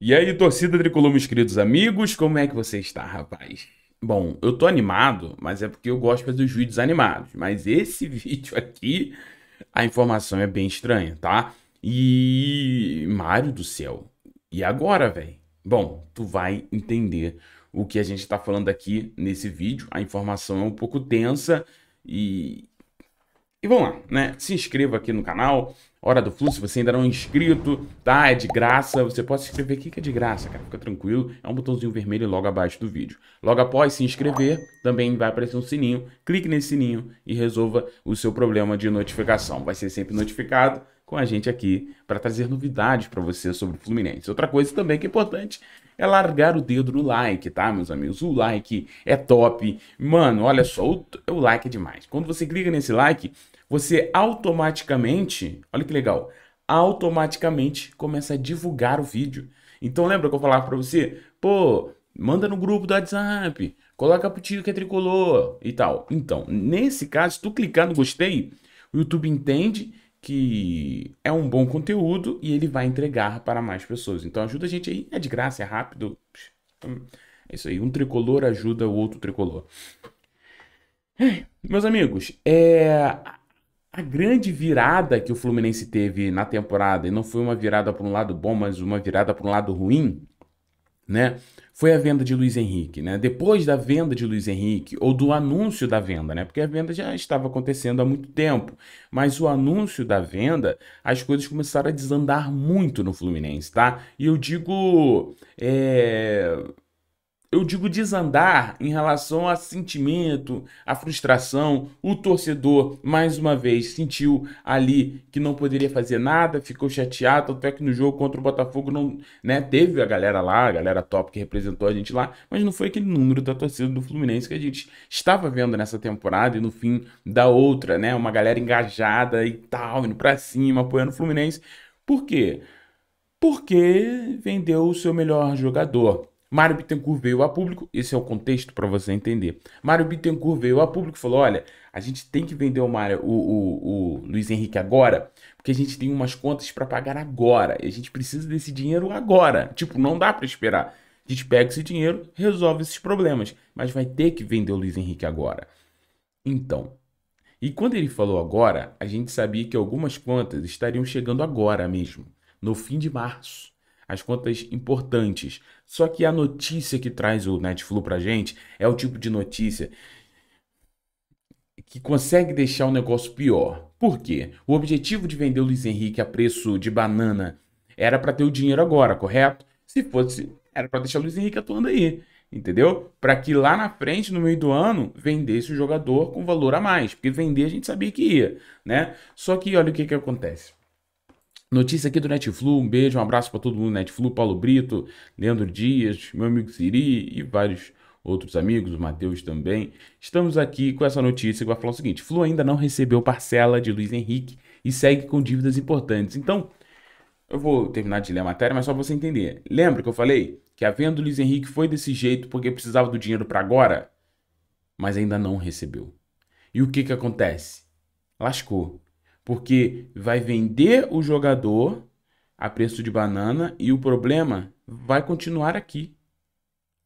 E aí, torcida tricolor, meus queridos amigos, como é que você está, rapaz? Bom, eu tô animado, mas é porque eu gosto de fazer os vídeos animados. Mas esse vídeo aqui, a informação é bem estranha, tá? E. Mário do céu. E agora, velho? Bom, tu vai entender o que a gente tá falando aqui nesse vídeo. A informação é um pouco tensa e. E vamos lá, né? Se inscreva aqui no canal, Hora do Fluxo, se você ainda não é inscrito, tá? É de graça, você pode se inscrever aqui que é de graça, cara, fica tranquilo. É um botãozinho vermelho logo abaixo do vídeo. Logo após se inscrever, também vai aparecer um sininho, clique nesse sininho e resolva o seu problema de notificação. Vai ser sempre notificado com a gente aqui para trazer novidades para você sobre o Fluminense. Outra coisa também que é importante é largar o dedo no like, tá, meus amigos? O like é top. Mano, olha só, o, o like é demais. Quando você clica nesse like, você automaticamente, olha que legal, automaticamente começa a divulgar o vídeo. Então lembra que eu falava para você, pô, manda no grupo do WhatsApp, coloca pro tio que é tricolor e tal. Então, nesse caso, se tu clicar no gostei, o YouTube entende que é um bom conteúdo e ele vai entregar para mais pessoas. Então ajuda a gente aí, é de graça, é rápido. É isso aí, um tricolor ajuda o outro tricolor. Meus amigos, é a grande virada que o Fluminense teve na temporada, e não foi uma virada para um lado bom, mas uma virada para um lado ruim, né? Foi a venda de Luiz Henrique, né? Depois da venda de Luiz Henrique ou do anúncio da venda, né? Porque a venda já estava acontecendo há muito tempo, mas o anúncio da venda, as coisas começaram a desandar muito no Fluminense, tá? E eu digo, é eu digo desandar em relação a sentimento, a frustração. O torcedor, mais uma vez, sentiu ali que não poderia fazer nada, ficou chateado, até que no jogo contra o Botafogo não, né, teve a galera lá, a galera top que representou a gente lá, mas não foi aquele número da torcida do Fluminense que a gente estava vendo nessa temporada e no fim da outra, né, uma galera engajada e tal, indo para cima, apoiando o Fluminense. Por quê? Porque vendeu o seu melhor jogador Mário Bittencourt veio a público, esse é o contexto para você entender. Mário Bittencourt veio a público e falou: olha, a gente tem que vender o, Mário, o, o, o Luiz Henrique agora, porque a gente tem umas contas para pagar agora. E a gente precisa desse dinheiro agora. Tipo, não dá para esperar. A gente pega esse dinheiro, resolve esses problemas, mas vai ter que vender o Luiz Henrique agora. Então, e quando ele falou agora, a gente sabia que algumas contas estariam chegando agora mesmo, no fim de março as contas importantes. Só que a notícia que traz o Netflix para a gente é o tipo de notícia que consegue deixar o negócio pior. Por quê? O objetivo de vender o Luiz Henrique a preço de banana era para ter o dinheiro agora, correto? Se fosse, era para deixar o Luiz Henrique atuando aí, entendeu? Para que lá na frente, no meio do ano, vendesse o jogador com valor a mais, porque vender a gente sabia que ia, né? Só que olha o que que acontece. Notícia aqui do Netflu, um beijo, um abraço para todo mundo Netflu, Paulo Brito, Leandro Dias, meu amigo Siri e vários outros amigos, o Matheus também. Estamos aqui com essa notícia que vai falar o seguinte: Flu ainda não recebeu parcela de Luiz Henrique e segue com dívidas importantes. Então, eu vou terminar de ler a matéria, mas só para você entender. Lembra que eu falei que a venda do Luiz Henrique foi desse jeito porque precisava do dinheiro para agora, mas ainda não recebeu. E o que que acontece? Lascou porque vai vender o jogador a preço de banana e o problema vai continuar aqui.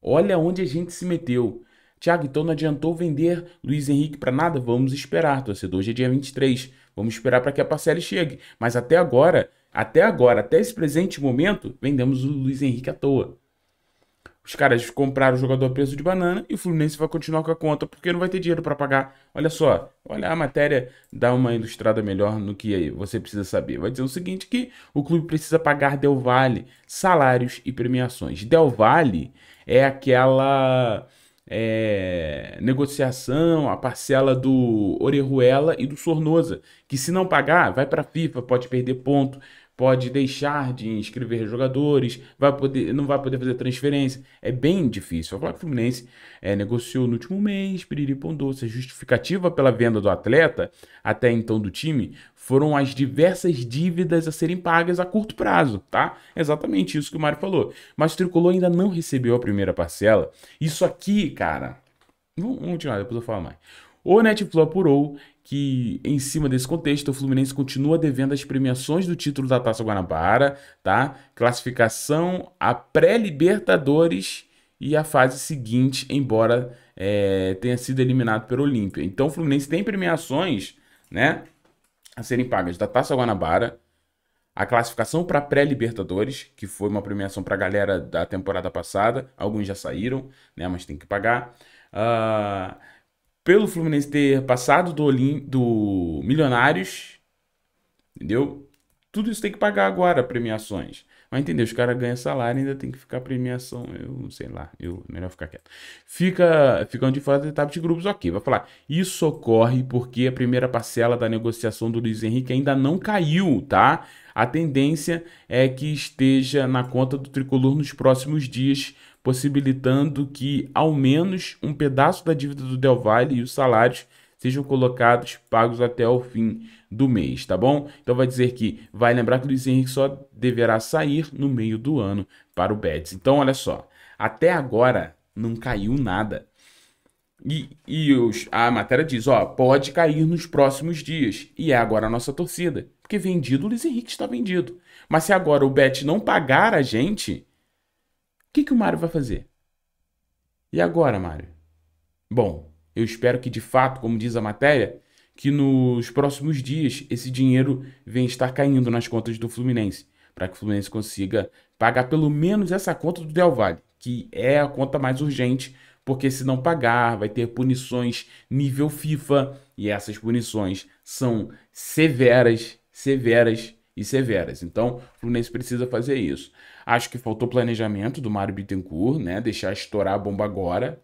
Olha onde a gente se meteu. Tiago, então não adiantou vender Luiz Henrique para nada? Vamos esperar, torcedor. Hoje é dia 23. Vamos esperar para que a parcela chegue. Mas até agora, até agora, até esse presente momento, vendemos o Luiz Henrique à toa. Os caras compraram o jogador a preço de banana e o Fluminense vai continuar com a conta porque não vai ter dinheiro para pagar. Olha só, olha a matéria dá uma ilustrada melhor no que você precisa saber. Vai dizer o seguinte que o clube precisa pagar Del Valle salários e premiações. Del Valle é aquela é, negociação, a parcela do Orejuela e do Sornosa, que se não pagar vai para a FIFA, pode perder ponto pode deixar de inscrever jogadores, vai poder, não vai poder fazer transferência. É bem difícil. O Flamengo Fluminense é, negociou no último mês, piriri Se a justificativa pela venda do atleta, até então do time, foram as diversas dívidas a serem pagas a curto prazo, tá? Exatamente isso que o Mário falou. Mas o Tricolor ainda não recebeu a primeira parcela. Isso aqui, cara... Vamos continuar, depois eu falo mais. O Netflix apurou que, em cima desse contexto, o Fluminense continua devendo as premiações do título da Taça Guanabara, tá? Classificação a pré-Libertadores e a fase seguinte, embora é, tenha sido eliminado pelo Olímpia. Então, o Fluminense tem premiações, né? A serem pagas da Taça Guanabara, a classificação para pré-Libertadores, que foi uma premiação para a galera da temporada passada, alguns já saíram, né? Mas tem que pagar. Uh, pelo Fluminense ter passado do, Olim, do Milionários, entendeu? Tudo isso tem que pagar agora premiações. Mas entendeu? Os caras ganham salário e ainda tem que ficar premiação. Eu sei lá, eu melhor ficar quieto. Fica, ficam de fora da etapa de grupos, ok. Vai falar. Isso ocorre porque a primeira parcela da negociação do Luiz Henrique ainda não caiu, tá? A tendência é que esteja na conta do tricolor nos próximos dias possibilitando que ao menos um pedaço da dívida do Del Valle e os salários sejam colocados pagos até o fim do mês, tá bom? Então vai dizer que vai lembrar que Luiz Henrique só deverá sair no meio do ano para o Betis. Então olha só, até agora não caiu nada. E, e os, a matéria diz, ó, pode cair nos próximos dias. E é agora a nossa torcida. Porque vendido, o Luiz Henrique está vendido. Mas se agora o Bet não pagar a gente, que, que o Mario vai fazer? E agora, Mario? Bom, eu espero que de fato, como diz a matéria, que nos próximos dias esse dinheiro venha estar caindo nas contas do Fluminense, para que o Fluminense consiga pagar pelo menos essa conta do Del Valle, que é a conta mais urgente, porque se não pagar, vai ter punições nível FIFA, e essas punições são severas, severas e severas. Então, o Fluminense precisa fazer isso. Acho que faltou planejamento do Mário Bittencourt, né? Deixar estourar a bomba agora.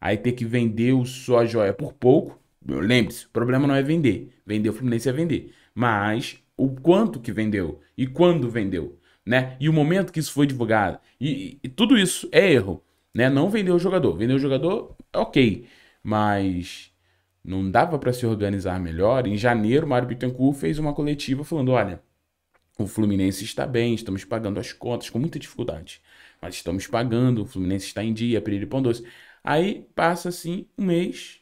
Aí ter que vender o só joia por pouco. Lembre-se, o problema não é vender. Vender o Fluminense é vender. Mas o quanto que vendeu e quando vendeu, né? E o momento que isso foi divulgado. E, e tudo isso é erro, né? Não vender o jogador. Vender o jogador, ok. Mas não dava para se organizar melhor. Em janeiro, Mário Bittencourt fez uma coletiva falando: olha, o Fluminense está bem, estamos pagando as contas com muita dificuldade, mas estamos pagando, o Fluminense está em dia, período pão doce. Aí passa assim um mês,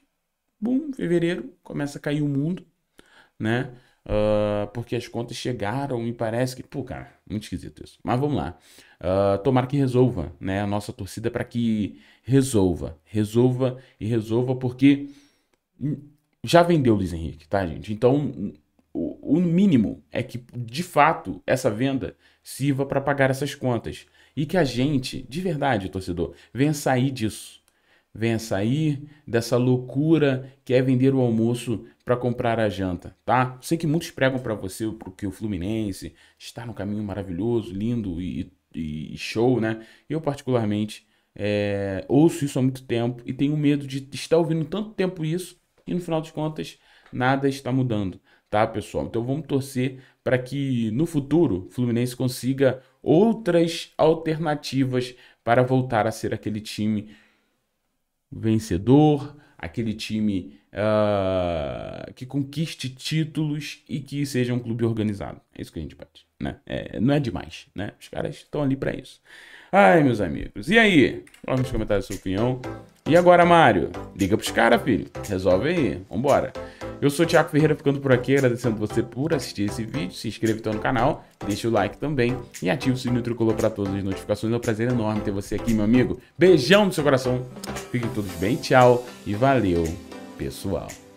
bum, fevereiro, começa a cair o mundo, né? Uh, porque as contas chegaram e parece que. Pô, cara, muito esquisito isso. Mas vamos lá. Uh, tomara que resolva, né? A nossa torcida para que resolva. Resolva e resolva, porque já vendeu o Luiz Henrique, tá, gente? Então, o, o mínimo é que, de fato, essa venda sirva para pagar essas contas. E que a gente, de verdade, torcedor, venha sair disso. Venha sair dessa loucura que é vender o almoço para comprar a janta, tá? Sei que muitos pregam para você porque o Fluminense está no caminho maravilhoso, lindo e, e show, né? Eu, particularmente, é, ouço isso há muito tempo e tenho medo de estar ouvindo tanto tempo isso e no final das contas, nada está mudando, tá, pessoal? Então vamos torcer para que no futuro o Fluminense consiga outras alternativas para voltar a ser aquele time vencedor, aquele time uh, que conquiste títulos e que seja um clube organizado. É isso que a gente pode, né? É, não é demais, né? Os caras estão ali para isso. Ai, meus amigos. E aí? Coloca nos comentários a sua opinião. E agora, Mário? Liga pros caras, filho. Resolve aí. Vambora. Eu sou o Thiago Ferreira, ficando por aqui, agradecendo você por assistir esse vídeo. Se inscreva então no canal, deixa o like também e ativa o sininho tricolor para todas as notificações. É um prazer enorme ter você aqui, meu amigo. Beijão no seu coração. Fiquem todos bem, tchau e valeu, pessoal.